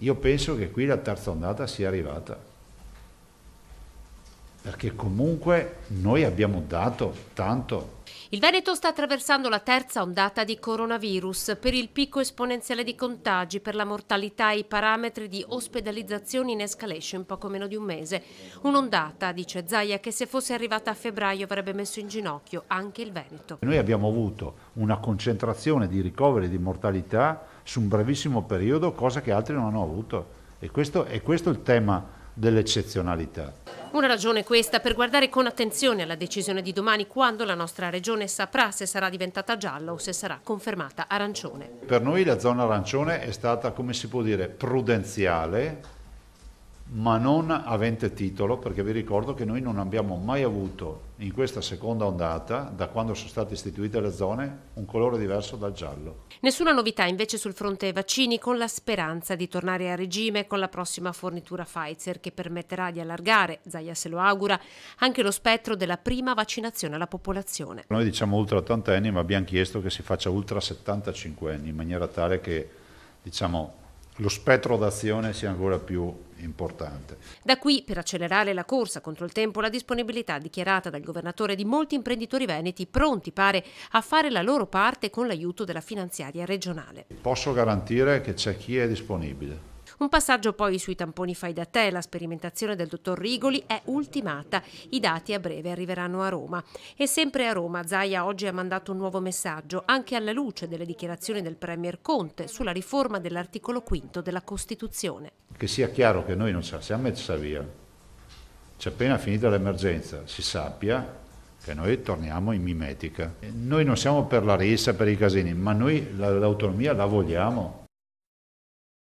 Io penso che qui la terza ondata sia arrivata perché comunque noi abbiamo dato tanto. Il Veneto sta attraversando la terza ondata di coronavirus per il picco esponenziale di contagi, per la mortalità e i parametri di ospedalizzazione in escalation in poco meno di un mese. Un'ondata, dice Zaia, che se fosse arrivata a febbraio avrebbe messo in ginocchio anche il Veneto. Noi abbiamo avuto una concentrazione di ricoveri e di mortalità su un brevissimo periodo, cosa che altri non hanno avuto. E questo, e questo è il tema dell'eccezionalità. Una ragione questa per guardare con attenzione alla decisione di domani quando la nostra regione saprà se sarà diventata gialla o se sarà confermata arancione. Per noi la zona arancione è stata, come si può dire, prudenziale ma non avente titolo, perché vi ricordo che noi non abbiamo mai avuto in questa seconda ondata, da quando sono state istituite le zone, un colore diverso dal giallo. Nessuna novità invece sul fronte vaccini, con la speranza di tornare a regime con la prossima fornitura Pfizer, che permetterà di allargare, Zaya se lo augura, anche lo spettro della prima vaccinazione alla popolazione. Noi diciamo ultra 80 anni, ma abbiamo chiesto che si faccia ultra 75 anni, in maniera tale che diciamo lo spettro d'azione sia ancora più importante. Da qui, per accelerare la corsa contro il tempo, la disponibilità dichiarata dal governatore di molti imprenditori veneti pronti, pare, a fare la loro parte con l'aiuto della finanziaria regionale. Posso garantire che c'è chi è disponibile un passaggio poi sui tamponi fai da te, la sperimentazione del dottor Rigoli è ultimata, i dati a breve arriveranno a Roma. E sempre a Roma Zaia oggi ha mandato un nuovo messaggio, anche alla luce delle dichiarazioni del Premier Conte sulla riforma dell'articolo 5 della Costituzione. Che sia chiaro che noi non ce la siamo messa via, c'è appena finita l'emergenza, si sappia che noi torniamo in mimetica. Noi non siamo per la rissa, per i casini, ma noi l'autonomia la vogliamo